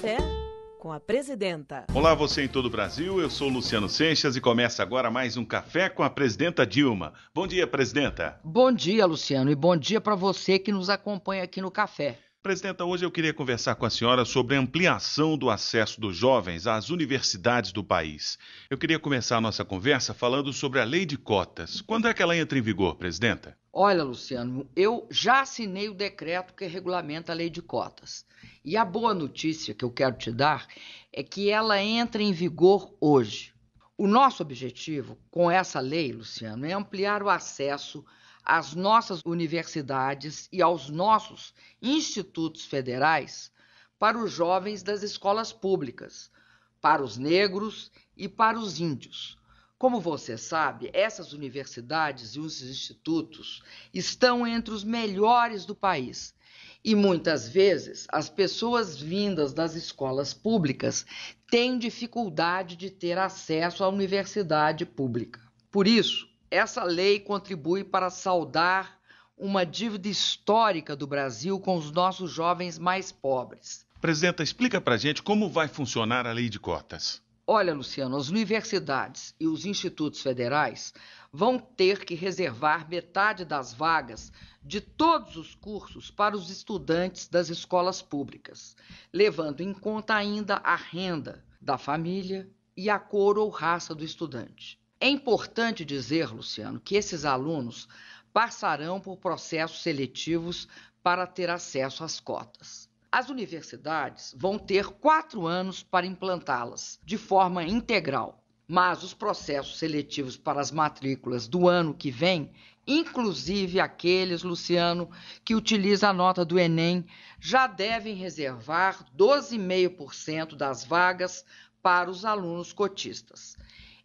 Café com a presidenta. Olá, você em todo o Brasil. Eu sou Luciano Seixas e começa agora mais um Café com a presidenta Dilma. Bom dia, presidenta. Bom dia, Luciano, e bom dia para você que nos acompanha aqui no Café. Presidenta, hoje eu queria conversar com a senhora sobre a ampliação do acesso dos jovens às universidades do país. Eu queria começar a nossa conversa falando sobre a lei de cotas. Quando é que ela entra em vigor, presidenta? Olha, Luciano, eu já assinei o decreto que regulamenta a lei de cotas. E a boa notícia que eu quero te dar é que ela entra em vigor hoje. O nosso objetivo com essa lei, Luciano, é ampliar o acesso às nossas universidades e aos nossos institutos federais para os jovens das escolas públicas, para os negros e para os índios. Como você sabe, essas universidades e os institutos estão entre os melhores do país. E muitas vezes as pessoas vindas das escolas públicas têm dificuldade de ter acesso à universidade pública. Por isso, essa lei contribui para saldar uma dívida histórica do Brasil com os nossos jovens mais pobres. Presidenta, explica para gente como vai funcionar a lei de cotas. Olha, Luciano, as universidades e os institutos federais vão ter que reservar metade das vagas de todos os cursos para os estudantes das escolas públicas, levando em conta ainda a renda da família e a cor ou raça do estudante. É importante dizer, Luciano, que esses alunos passarão por processos seletivos para ter acesso às cotas. As universidades vão ter quatro anos para implantá-las de forma integral, mas os processos seletivos para as matrículas do ano que vem, inclusive aqueles, Luciano, que utiliza a nota do Enem, já devem reservar 12,5% das vagas para os alunos cotistas.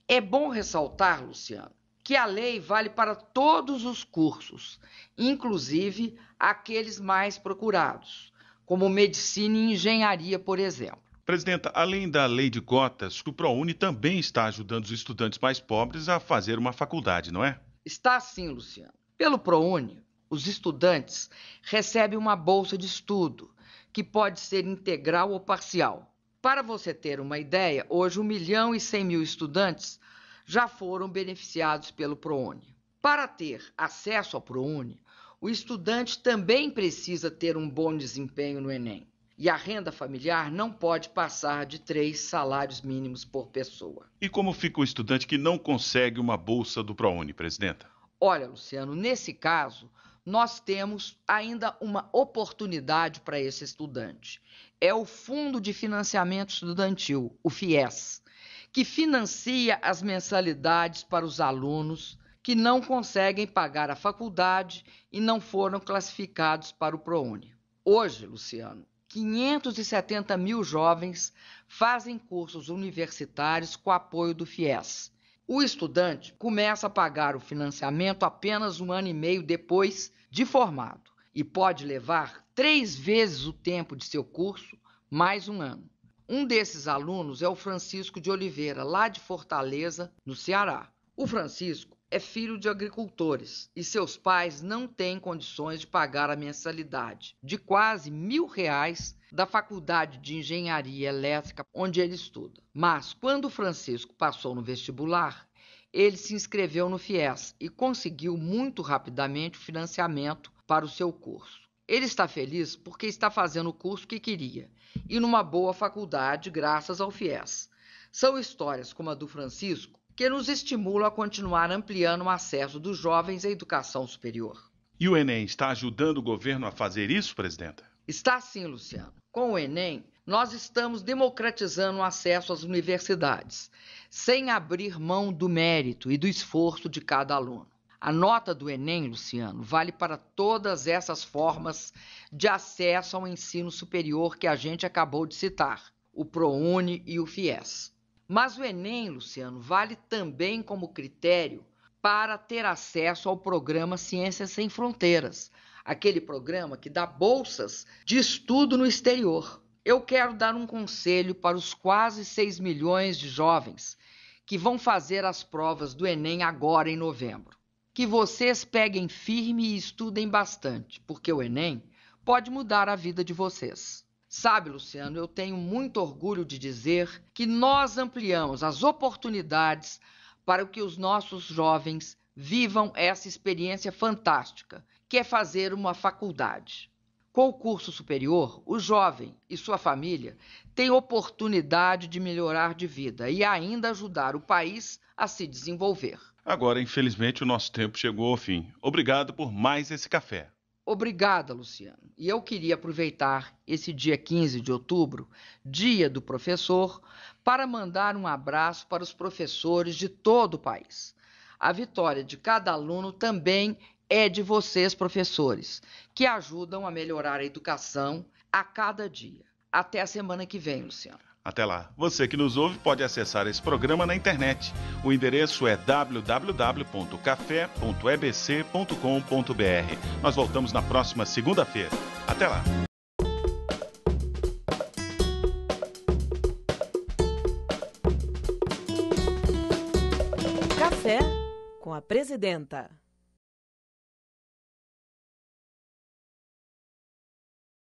É bom ressaltar, Luciano, que a lei vale para todos os cursos, inclusive aqueles mais procurados, como medicina e engenharia, por exemplo. Presidenta, além da lei de cotas, o ProUni também está ajudando os estudantes mais pobres a fazer uma faculdade, não é? Está sim, Luciano. Pelo ProUni, os estudantes recebem uma bolsa de estudo, que pode ser integral ou parcial para você ter uma ideia, hoje 1 milhão e 100 mil estudantes já foram beneficiados pelo ProUni. Para ter acesso ao ProUni, o estudante também precisa ter um bom desempenho no Enem. E a renda familiar não pode passar de três salários mínimos por pessoa. E como fica o estudante que não consegue uma bolsa do ProUni, presidenta? Olha, Luciano, nesse caso, nós temos ainda uma oportunidade para esse estudante é o Fundo de Financiamento Estudantil, o FIES, que financia as mensalidades para os alunos que não conseguem pagar a faculdade e não foram classificados para o ProUni. Hoje, Luciano, 570 mil jovens fazem cursos universitários com apoio do FIES. O estudante começa a pagar o financiamento apenas um ano e meio depois de formado e pode levar três vezes o tempo de seu curso, mais um ano. Um desses alunos é o Francisco de Oliveira, lá de Fortaleza, no Ceará. O Francisco é filho de agricultores e seus pais não têm condições de pagar a mensalidade de quase mil reais da Faculdade de Engenharia Elétrica, onde ele estuda. Mas quando o Francisco passou no vestibular, ele se inscreveu no FIES e conseguiu muito rapidamente o financiamento para o seu curso. Ele está feliz porque está fazendo o curso que queria e numa boa faculdade, graças ao FIES. São histórias como a do Francisco que nos estimulam a continuar ampliando o acesso dos jovens à educação superior. E o Enem está ajudando o governo a fazer isso, presidenta? Está sim, Luciano. Com o Enem, nós estamos democratizando o acesso às universidades, sem abrir mão do mérito e do esforço de cada aluno. A nota do Enem, Luciano, vale para todas essas formas de acesso ao ensino superior que a gente acabou de citar, o ProUni e o FIES. Mas o Enem, Luciano, vale também como critério para ter acesso ao programa Ciências Sem Fronteiras, aquele programa que dá bolsas de estudo no exterior. Eu quero dar um conselho para os quase 6 milhões de jovens que vão fazer as provas do Enem agora em novembro que vocês peguem firme e estudem bastante, porque o Enem pode mudar a vida de vocês. Sabe, Luciano, eu tenho muito orgulho de dizer que nós ampliamos as oportunidades para que os nossos jovens vivam essa experiência fantástica, que é fazer uma faculdade. Com o curso superior, o jovem e sua família têm oportunidade de melhorar de vida e ainda ajudar o país a se desenvolver. Agora, infelizmente, o nosso tempo chegou ao fim. Obrigado por mais esse café. Obrigada, Luciano. E eu queria aproveitar esse dia 15 de outubro, dia do professor, para mandar um abraço para os professores de todo o país. A vitória de cada aluno também é de vocês, professores, que ajudam a melhorar a educação a cada dia. Até a semana que vem, Luciano. Até lá. Você que nos ouve pode acessar esse programa na internet. O endereço é www.café.ebc.com.br. Nós voltamos na próxima segunda-feira. Até lá. Café com a presidenta.